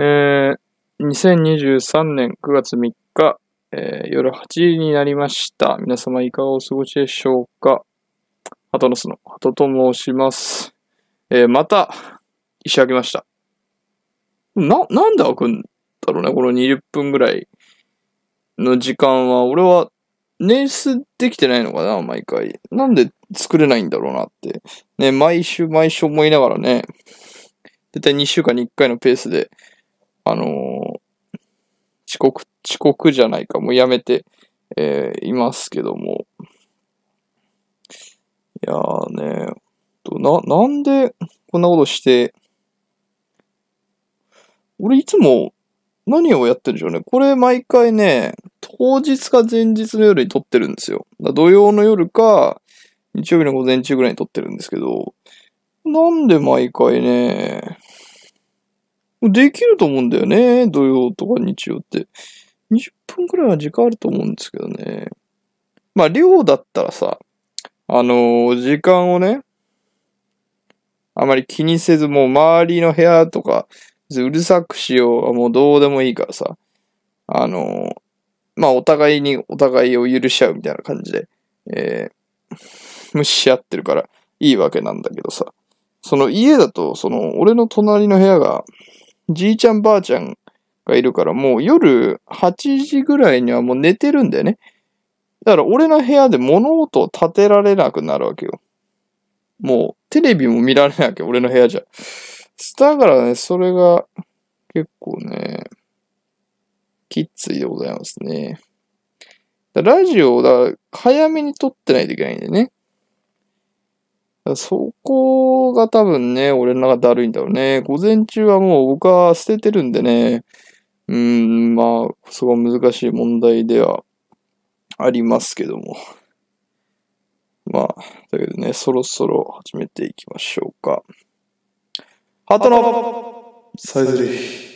えー、2023年9月3日、えー、夜8時になりました。皆様いかがお過ごしでしょうか鳩の巣の鳩と申します。えー、また、石開けました。な、なんで開くんだろうね、この20分ぐらいの時間は。俺は、捻出できてないのかな、毎回。なんで作れないんだろうなって。ね、毎週毎週思いながらね、絶対2週間に1回のペースであのー、遅刻、遅刻じゃないか、もうやめて、えー、いますけども。いやーね、な、なんでこんなことして、俺いつも何をやってるんでしょうね。これ毎回ね、当日か前日の夜に撮ってるんですよ。土曜の夜か、日曜日の午前中ぐらいに撮ってるんですけど、なんで毎回ね、できると思うんだよね。土曜とか日曜って。20分くらいは時間あると思うんですけどね。まあ、量だったらさ、あのー、時間をね、あまり気にせず、もう周りの部屋とか、うるさくしよう。もうどうでもいいからさ、あのー、まあ、お互いにお互いを許し合うみたいな感じで、えー、無視し合ってるからいいわけなんだけどさ。その家だと、その、俺の隣の部屋が、じいちゃんばあちゃんがいるから、もう夜8時ぐらいにはもう寝てるんだよね。だから俺の部屋で物音を立てられなくなるわけよ。もうテレビも見られないわけ、俺の部屋じゃ。だからね、それが結構ね、きついでございますね。ラジオを早めに撮ってないといけないんでね。そこが多分ね、俺の中だるいんだろうね。午前中はもう僕は捨ててるんでね、うん、まあ、すごい難しい問題ではありますけども。まあ、だけどね、そろそろ始めていきましょうか。ハートのさえずり。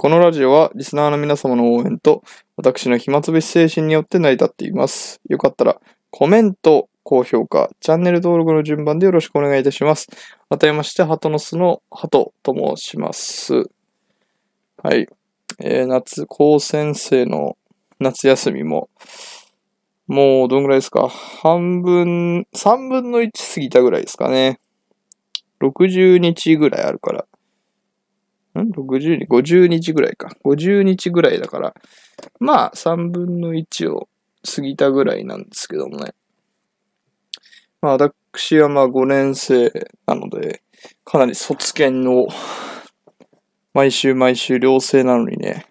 このラジオはリスナーの皆様の応援と私の暇つぶし精神によって成り立っています。よかったらコメント、高評価、チャンネル登録の順番でよろしくお願いいたします。たりまして、鳩の巣の鳩と申します。はい。えー、夏、高専生の夏休みも、もうどんぐらいですか半分、3分の一過ぎたぐらいですかね。60日ぐらいあるから。ん ?60 日、50日ぐらいか。50日ぐらいだから、まあ、3分の1を過ぎたぐらいなんですけどもね。まあ、私はまあ5年生なので、かなり卒検の、毎週毎週寮生なのにね、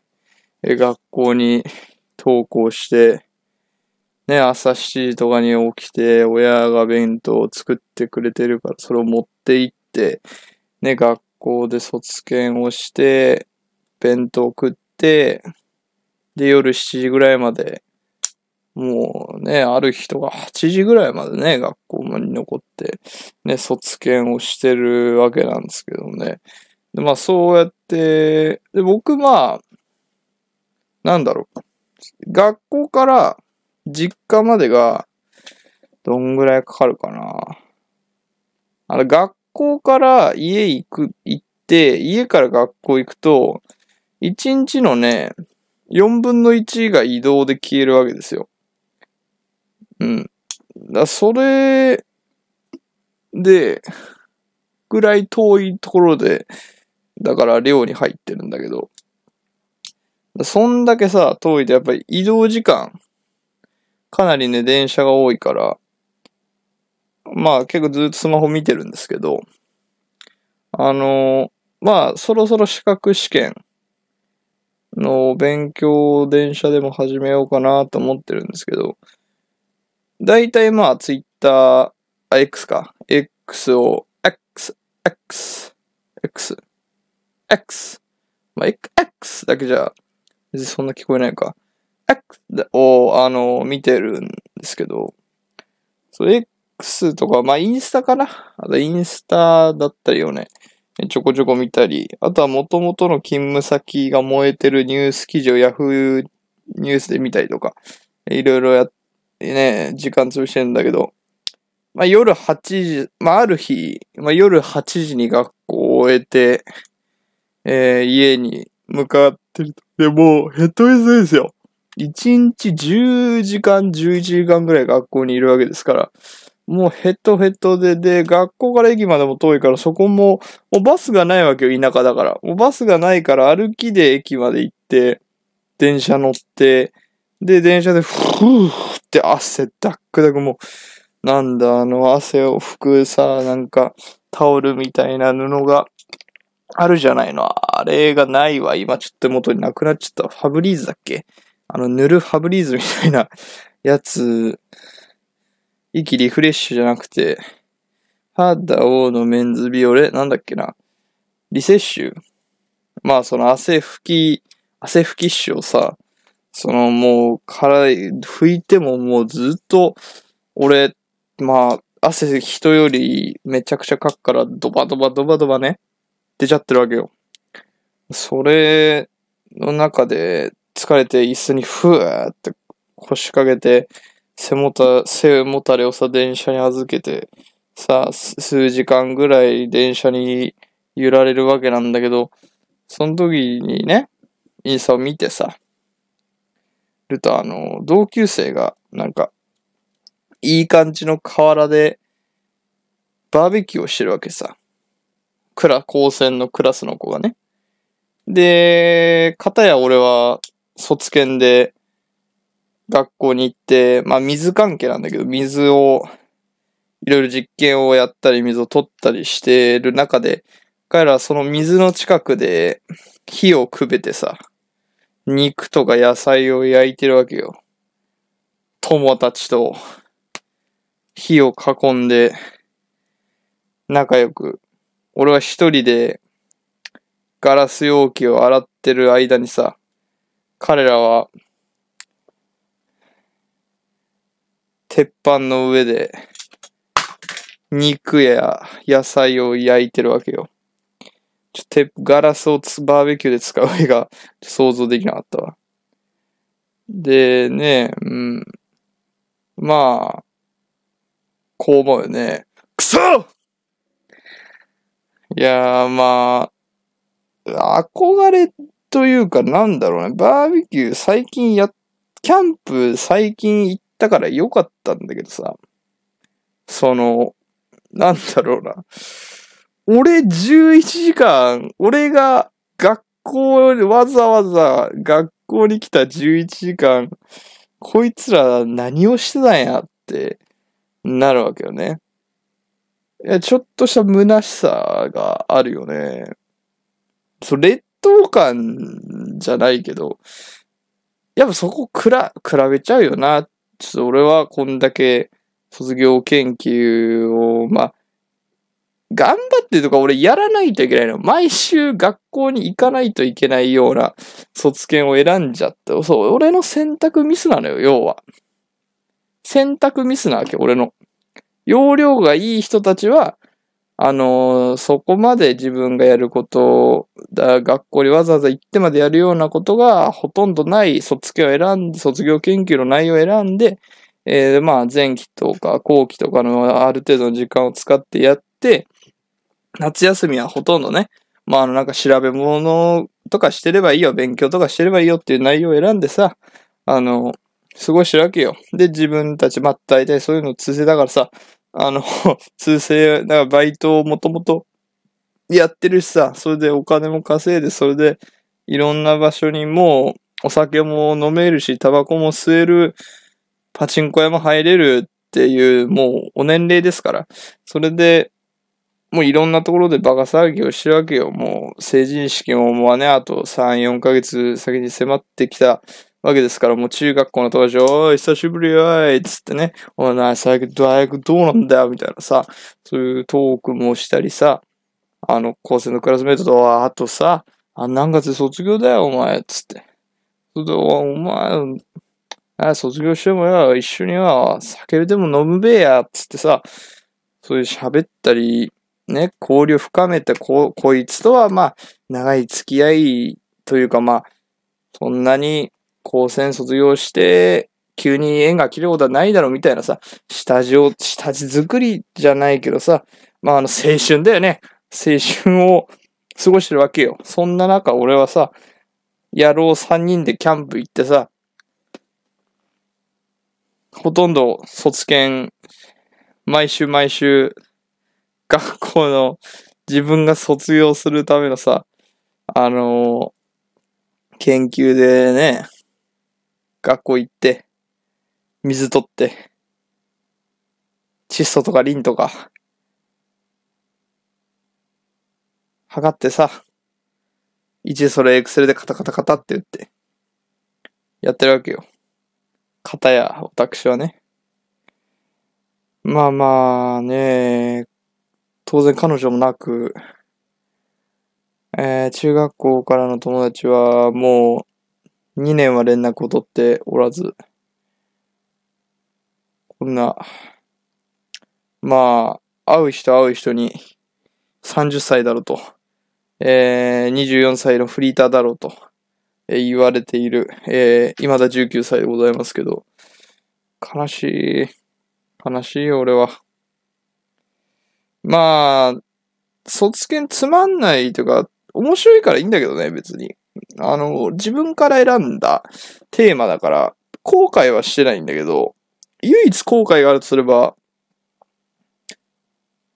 学校に登校して、ね、朝7時とかに起きて、親が弁当を作ってくれてるから、それを持って行って、ね、学校で卒検をして、弁当食って、で、夜7時ぐらいまで、もうね、ある人が8時ぐらいまでね、学校に残って、ね、卒検をしてるわけなんですけどね。で、まあそうやって、で、僕まあ、なんだろう。学校から実家までが、どんぐらいかかるかな。あの、学校から家行く、行って、家から学校行くと、1日のね、4分の1が移動で消えるわけですよ。うん。だそれで、ぐらい遠いところで、だから寮に入ってるんだけど、そんだけさ、遠いとやっぱり移動時間、かなりね、電車が多いから、まあ結構ずっとスマホ見てるんですけど、あの、まあそろそろ資格試験の勉強を電車でも始めようかなと思ってるんですけど、だいたいまあツイッター、あ、X か。X を、X、X、X、X。まあ、X だけじゃ、別にそんな聞こえないか。X を、あの、見てるんですけど、そとか、まあインスタかな。あとインスタだったりをね、ちょこちょこ見たり、あとは元々の勤務先が燃えてるニュース記事を Yahoo ニュースで見たりとか、いろいろやってね、時間潰してるんだけど、まあ夜8時、まあある日、まあ夜8時に学校を終えて、えー、家に向かってると。で、もうヘウィズですよ。1日10時間、11時間ぐらい学校にいるわけですから、もうヘトヘトで、で、学校から駅までも遠いから、そこも、もうバスがないわけよ、田舎だから。もうバスがないから歩きで駅まで行って、電車乗って、で、電車で、ふーって汗ダックダクもう、なんだ、あの、汗を拭くさ、なんか、タオルみたいな布があるじゃないの。あれがないわ。今ちょっと元になくなっちゃった。ファブリーズだっけあの、塗るファブリーズみたいなやつ息リフレッシュじゃなくて、肌をのメンズビオレ、なんだっけな、リセッシュ。まあその汗拭き、汗拭き臭をさ、そのもうから拭いてももうずっと、俺、まあ汗人よりめちゃくちゃかくからドバドバドバドバね、出ちゃってるわけよ。それの中で疲れて椅子にふーって腰掛けて、背もた、背もたれをさ、電車に預けて、さ、数時間ぐらい電車に揺られるわけなんだけど、その時にね、インスタを見てさ、ると、あの、同級生が、なんか、いい感じの河原で、バーベキューをしてるわけさ。クラ、高専のクラスの子がね。で、かたや俺は、卒検で、学校に行って、まあ水関係なんだけど、水を、いろいろ実験をやったり、水を取ったりしてる中で、彼らはその水の近くで火をくべてさ、肉とか野菜を焼いてるわけよ。友達と火を囲んで仲良く。俺は一人でガラス容器を洗ってる間にさ、彼らは鉄板の上で、肉や野菜を焼いてるわけよ。ちょとガラスをつバーベキューで使う絵が想像できなかったわ。で、ね、うん。まあ、こう思うよね。くそいやー、まあ、憧れというかなんだろうね。バーベキュー最近や、キャンプ最近行っったから良かったんだけどさ、その、なんだろうな。俺11時間、俺が学校、わざわざ学校に来た11時間、こいつら何をしてたんやってなるわけよね。いや、ちょっとした虚しさがあるよね。そう、劣等感じゃないけど、やっぱそこくら、比べちゃうよなっちょっと俺はこんだけ卒業研究を、まあ、頑張ってとか俺やらないといけないの。毎週学校に行かないといけないような卒検を選んじゃって。そう、俺の選択ミスなのよ、要は。選択ミスなわけ、俺の。容量がいい人たちは、あの、そこまで自分がやることだ、学校にわざわざ行ってまでやるようなことがほとんどない卒業を選んで、卒業研究の内容を選んで、えー、まあ前期とか後期とかのある程度の時間を使ってやって、夏休みはほとんどね、まああのなんか調べ物とかしてればいいよ、勉強とかしてればいいよっていう内容を選んでさ、あの、過ごしてるわけよ。で、自分たち、まあ大体そういうの通じてだからさ、あの、通生、だからバイトをもともとやってるしさ、それでお金も稼いで、それでいろんな場所にもお酒も飲めるし、タバコも吸える、パチンコ屋も入れるっていう、もうお年齢ですから。それで、もういろんなところでバカ騒ぎをしてるわけよ。もう成人式も思わね、あと3、4ヶ月先に迫ってきたわけですから、もう中学校の当時、おい、久しぶりよい、つってね、おい、な、最近大学どうなんだよ、みたいなさ、そういうトークもしたりさ、あの、高専のクラスメイトと、あとさ、あ、何月で卒業だよ、お前、つって。それで、お前、あ卒業してもよ、一緒には酒でも飲むべえや、つってさ、そういう喋ったり、ね、交流深めて、こ、こいつとは、まあ、長い付き合いというか、まあ、そんなに高専卒業して、急に縁が切ることはないだろうみたいなさ、下地を、下地作りじゃないけどさ、まああの青春だよね。青春を過ごしてるわけよ。そんな中俺はさ、野郎3人でキャンプ行ってさ、ほとんど卒検、毎週毎週、学校の自分が卒業するためのさ、あのー、研究でね、学校行って、水取って、窒素とかリンとか、測ってさ、一それエクセルでカタカタカタって打って、やってるわけよ。型や、私はね。まあまあね、当然彼女もなく、えー、中学校からの友達はもう、2年は連絡を取っておらず、こんな、まあ、会う人会う人に、30歳だろうと、えー、24歳のフリーターだろうと、えー、言われている、えー、未だ19歳でございますけど、悲しい。悲しいよ、俺は。まあ、卒検つまんないとか、面白いからいいんだけどね、別に。あの、自分から選んだテーマだから、後悔はしてないんだけど、唯一後悔があるとすれば、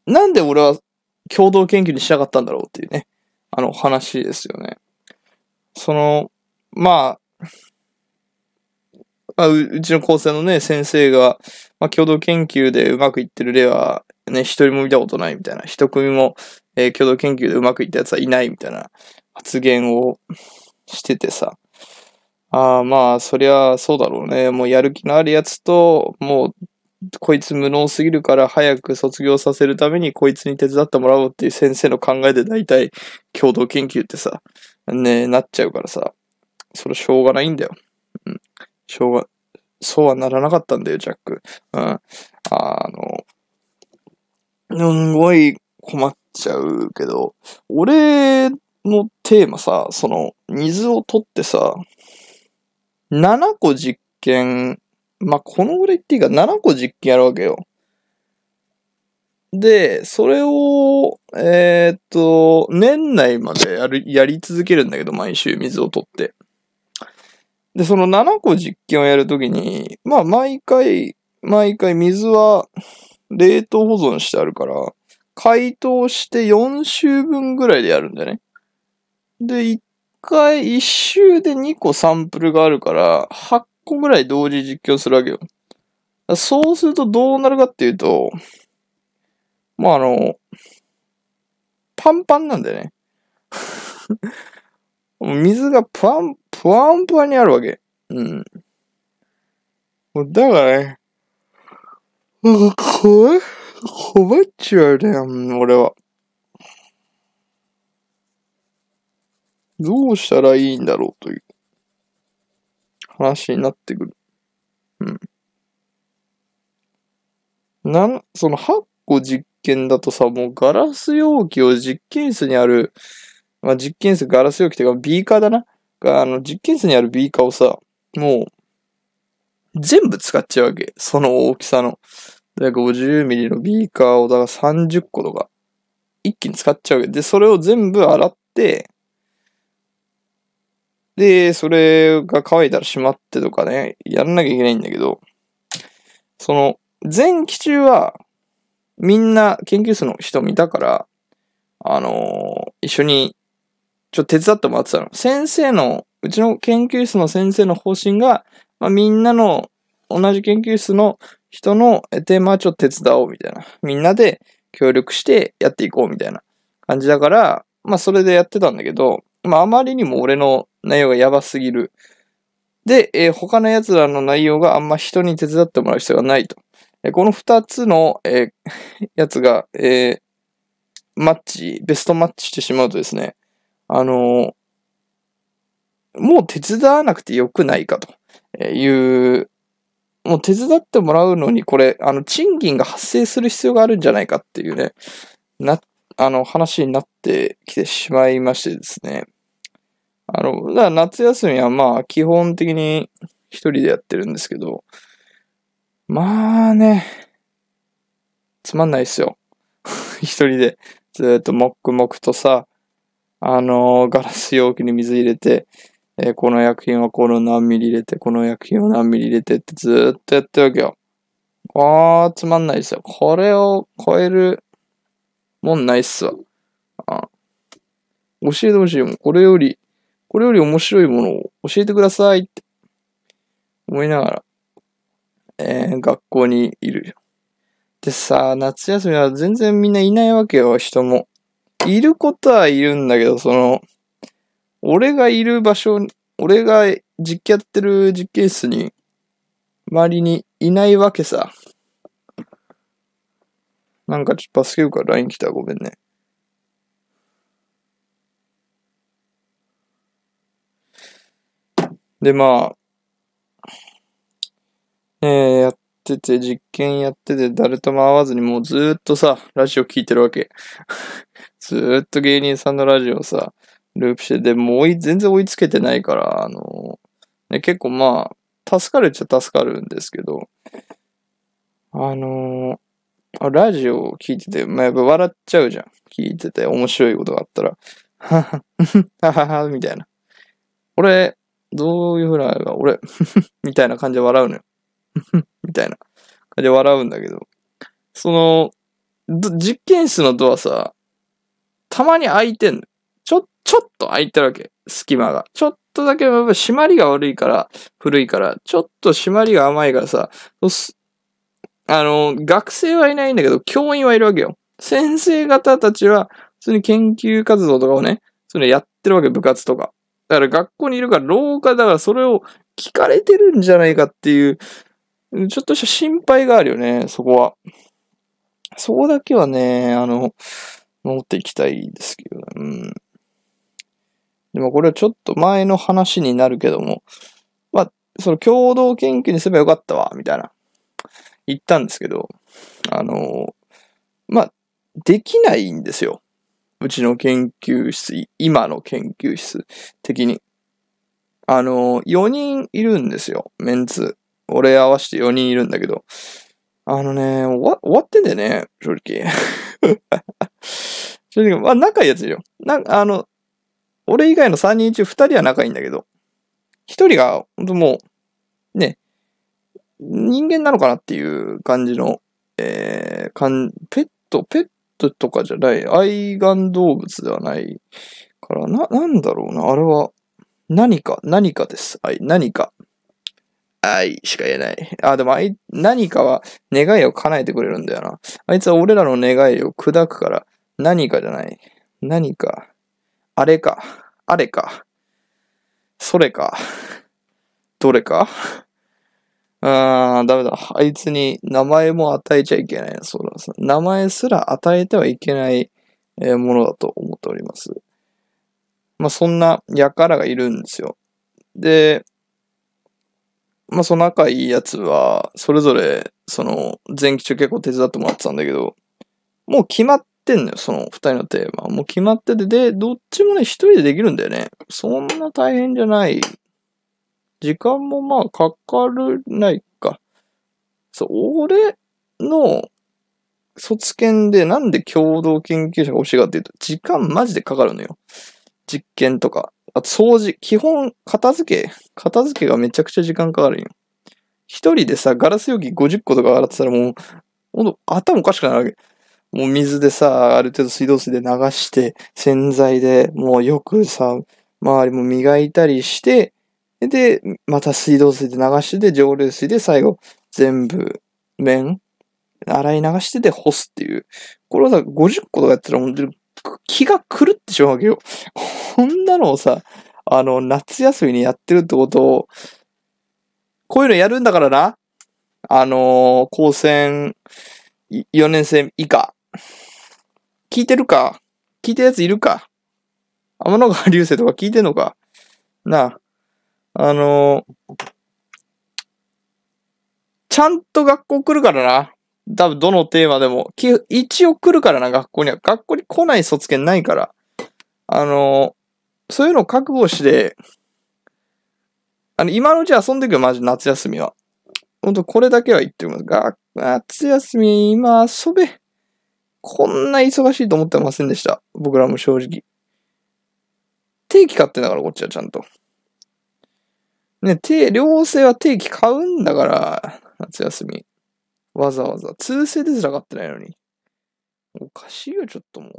なんで俺は共同研究にしたかったんだろうっていうね、あの話ですよね。その、まあ、まあ、うちの高専のね、先生が、まあ、共同研究でうまくいってる例は、ね、一人も見たことないみたいな、一組も、えー、共同研究でうまくいったやつはいないみたいな発言をしててさ。ああ、まあ、そりゃそうだろうね。もうやる気のあるやつと、もう、こいつ無能すぎるから早く卒業させるためにこいつに手伝ってもらおうっていう先生の考えで大体共同研究ってさ、ねなっちゃうからさ、それしょうがないんだよ。うん。しょうが、そうはならなかったんだよ、ジャック。うん。あの、すんごい困っちゃうけど、俺のテーマさ、その、水を取ってさ、7個実験、まあ、このぐらいっていうか、7個実験やるわけよ。で、それを、えー、っと、年内までやる、やり続けるんだけど、毎週水を取って。で、その7個実験をやるときに、まあ、毎回、毎回水は冷凍保存してあるから、解凍して4週分ぐらいでやるんだよね。で、一回、一周で二個サンプルがあるから、八個ぐらい同時実況するわけよ。そうするとどうなるかっていうと、まあ、あの、パンパンなんだよね。水がぷわん、ぷわんぷわにあるわけ。うん。だからね、こ こ、困っちゃうね、俺は。どうしたらいいんだろうという話になってくる。うん。なん、その8個実験だとさ、もうガラス容器を実験室にある、まあ、実験室、ガラス容器っていうかビーカーだな。あの、実験室にあるビーカーをさ、もう、全部使っちゃうわけ。その大きさの。だ50ミリのビーカーを、だから30個とか、一気に使っちゃうわけ。で、それを全部洗って、で、それが乾いたらしまってとかね、やらなきゃいけないんだけど、その、前期中は、みんな研究室の人見たから、あのー、一緒に、ちょっと手伝ってもらってたの。先生の、うちの研究室の先生の方針が、まあ、みんなの、同じ研究室の人のテーマちょっと手伝おうみたいな。みんなで協力してやっていこうみたいな感じだから、まあそれでやってたんだけど、まああまりにも俺の内容がやばすぎる。で、えー、他の奴らの内容があんま人に手伝ってもらう必要がないと。えこの二つの、えー、や つが、えー、マッチ、ベストマッチしてしまうとですね、あのもう手伝わなくてよくないかという、もう手伝ってもらうのにこれ、あの、賃金が発生する必要があるんじゃないかっていうね、な、あの、話になってきてしまいましてですね。あの、だから夏休みはまあ基本的に一人でやってるんですけど、まあね、つまんないっすよ。一人でずっと黙々とさ、あのー、ガラス容器に水入れて、えー、この薬品はこの何ミリ入れて、この薬品を何ミリ入れてってずっとやってるわけよ。あー、つまんないっすよ。これを超えるもんないっすわ。あ教えてほしいもん。これよりこれより面白いものを教えてくださいって思いながら、えー、学校にいる。でさ、夏休みは全然みんないないわけよ、人も。いることはいるんだけど、その、俺がいる場所、俺が実験やってる実験室に、周りにいないわけさ。なんかちょっとバスケ部から LINE 来たごめんね。で、まあ、えー、やってて、実験やってて、誰とも会わずに、もうずっとさ、ラジオ聞いてるわけ。ずっと芸人さんのラジオをさ、ループして、で、もう全然追いつけてないから、あのー、ね、結構まあ、助かるっちゃ助かるんですけど、あのー、ラジオを聞いてて、まあ、やっぱ笑っちゃうじゃん。聞いてて、面白いことがあったら、はは、ははは、みたいな。俺、どういうふうな、俺 みたいな感じで笑うのよ みたいな感じで笑うんだけど、その、実験室のドアさ、たまに開いてんの。ちょ、ちょっと開いてるわけ。隙間が。ちょっとだけ、やっぱ締まりが悪いから、古いから、ちょっと締まりが甘いからさ、あの、学生はいないんだけど、教員はいるわけよ。先生方たちは、普通に研究活動とかをね、それやってるわけ、部活とか。だから学校にいるから廊下だからそれを聞かれてるんじゃないかっていう、ちょっとした心配があるよね、そこは。そこだけはね、あの、持っていきたいですけど、うん。でもこれはちょっと前の話になるけども、まあ、その共同研究にすればよかったわ、みたいな、言ったんですけど、あの、まあ、できないんですよ。うちの研究室、今の研究室的に。あの、4人いるんですよ、メンツ。俺合わせて4人いるんだけど。あのね、終わ終わってんだよね、正直。正直、まあ仲いいやつでしよ。な、あの、俺以外の3人中2人は仲いいんだけど、1人が、ほんともう、ね、人間なのかなっていう感じの、えー、かん、ペット、ペットとかじゃない、愛玩動物ではないから、な、なんだろうな、あれは、何か、何かです。愛、何か。愛しか言えない。あ、でも愛、何かは願いを叶えてくれるんだよな。あいつは俺らの願いを砕くから、何かじゃない。何か。あれか。あれか。それか。どれかああ、ダメだ。あいつに名前も与えちゃいけない。そうなんです。名前すら与えてはいけない、えものだと思っております。まあ、そんな輩がいるんですよ。で、まあ、その仲いいやつは、それぞれ、その、前期中結構手伝ってもらってたんだけど、もう決まってんのよ、その二人のテーマ。もう決まってて、で、どっちもね、一人でできるんだよね。そんな大変じゃない時間もまあかからないか。そう、俺の卒検でなんで共同研究者が欲しいかっていうと、時間マジでかかるのよ。実験とか。あと掃除、基本、片付け、片付けがめちゃくちゃ時間かかるよ。一人でさ、ガラス容器50個とか洗ってたらもう、ほんと頭おかしくなるわけ。もう水でさ、ある程度水道水で流して、洗剤で、もうよくさ、周りも磨いたりして、で、また水道水で流して、蒸留水で最後、全部、面、洗い流してで干すっていう。これはさ、50個とかやったらもう、気が狂ってしまうわけよ。こんなのをさ、あの、夏休みにやってるってことを、こういうのやるんだからな。あのー、高専4年生以下。聞いてるか聞いたやついるか天の川流星とか聞いてんのかなあ。あの、ちゃんと学校来るからな。多分どのテーマでも。一応来るからな、学校には。学校に来ない卒検ないから。あの、そういうのを覚悟して、あの、今のうち遊んでくよ、マジ夏休みは。ほんと、これだけは言ってます。が、夏休み、今遊べ。こんな忙しいと思ってませんでした。僕らも正直。定期買ってんだから、こっちはちゃんと。ね、定、寮生は定期買うんだから、夏休み。わざわざ。通生ですら買ってないのに。おかしいよ、ちょっともう。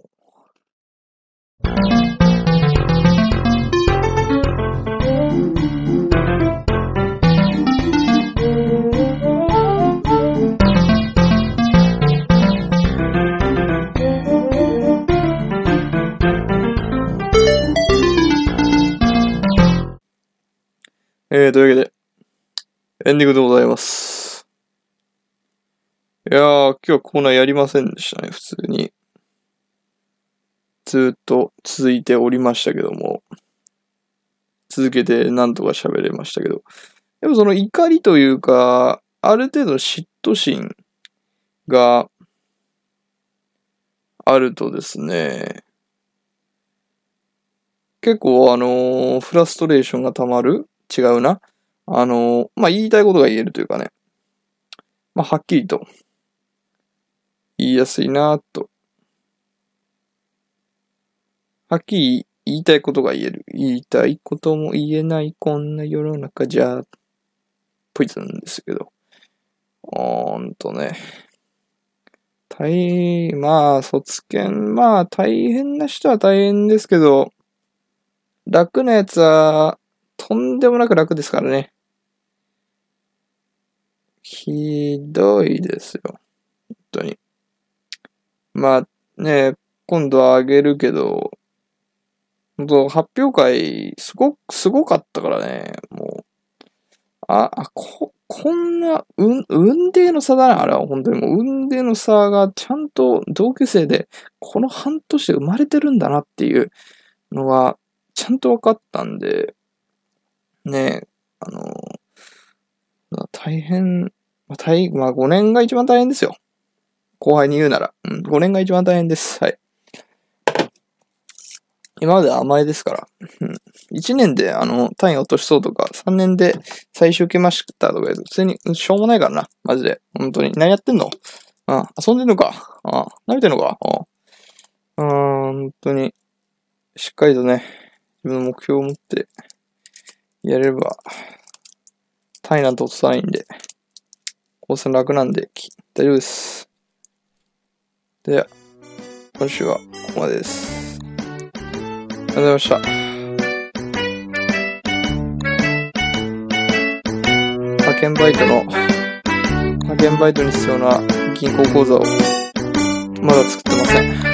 えー、というわけで、エンディングでございます。いやー、今日コーナーやりませんでしたね、普通に。ずっと続いておりましたけども、続けて何とか喋れましたけど、でもその怒りというか、ある程度嫉妬心があるとですね、結構あのー、フラストレーションが溜まる違うな。あの、まあ、言いたいことが言えるというかね。まあ、はっきりと、言いやすいなと。はっきり言いたいことが言える。言いたいことも言えないこんな世の中じゃ、ポイズンですけど。ほんとね。大、まあ、卒検、まあ、大変な人は大変ですけど、楽なやつは、とんでもなく楽ですからね。ひどいですよ。本当に。まあね、今度はあげるけど、本当発表会、すご、すごかったからね、もう。あ、あこ、こんな、うん、運命の差だな、あれは本当にもう、運命の差がちゃんと同級生で、この半年で生まれてるんだなっていうのが、ちゃんと分かったんで、ね、あの、大変、まあ、大、まあ5年が一番大変ですよ。後輩に言うなら。うん、5年が一番大変です。はい。今まで甘えですから。うん。1年で、あの、単位落としそうとか、3年で最終受けましたとか普通に、しょうもないからな。マジで。本当に。何やってんのあ遊んでんのかあ慣れてんのかうん。うん、本当に。しっかりとね、自分の目標を持って、やれれば、単位なんて落とさないんで、高専楽なんで、大丈夫です。で、は、今週はここまでです。ありがとうございました。派遣バイトの、派遣バイトに必要な銀行口座をまだ作ってません。